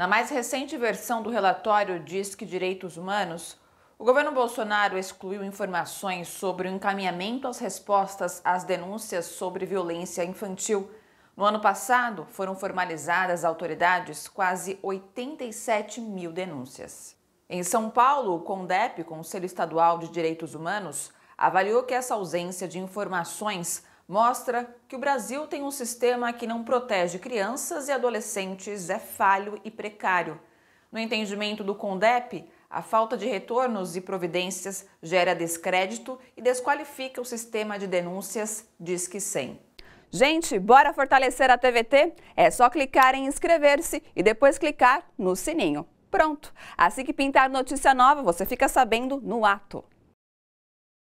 Na mais recente versão do relatório que Direitos Humanos, o governo Bolsonaro excluiu informações sobre o encaminhamento às respostas às denúncias sobre violência infantil. No ano passado, foram formalizadas autoridades quase 87 mil denúncias. Em São Paulo, o CONDEP, Conselho Estadual de Direitos Humanos, avaliou que essa ausência de informações mostra que o Brasil tem um sistema que não protege crianças e adolescentes, é falho e precário. No entendimento do CONDEP, a falta de retornos e providências gera descrédito e desqualifica o sistema de denúncias, diz que sem. Gente, bora fortalecer a TVT? É só clicar em inscrever-se e depois clicar no sininho. Pronto! Assim que pintar notícia nova, você fica sabendo no ato.